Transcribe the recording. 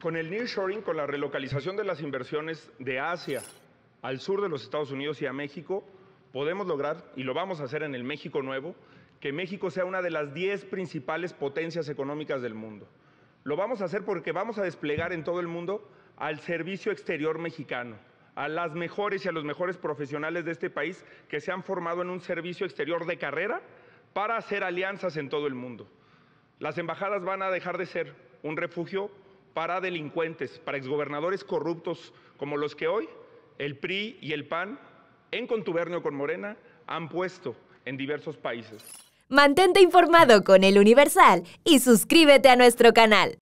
Con el nearshoring, con la relocalización de las inversiones de Asia al sur de los Estados Unidos y a México, podemos lograr, y lo vamos a hacer en el México Nuevo, que México sea una de las 10 principales potencias económicas del mundo. Lo vamos a hacer porque vamos a desplegar en todo el mundo al servicio exterior mexicano, a las mejores y a los mejores profesionales de este país que se han formado en un servicio exterior de carrera para hacer alianzas en todo el mundo. Las embajadas van a dejar de ser un refugio para delincuentes, para exgobernadores corruptos como los que hoy el PRI y el PAN, en contubernio con Morena, han puesto en diversos países. Mantente informado con el Universal y suscríbete a nuestro canal.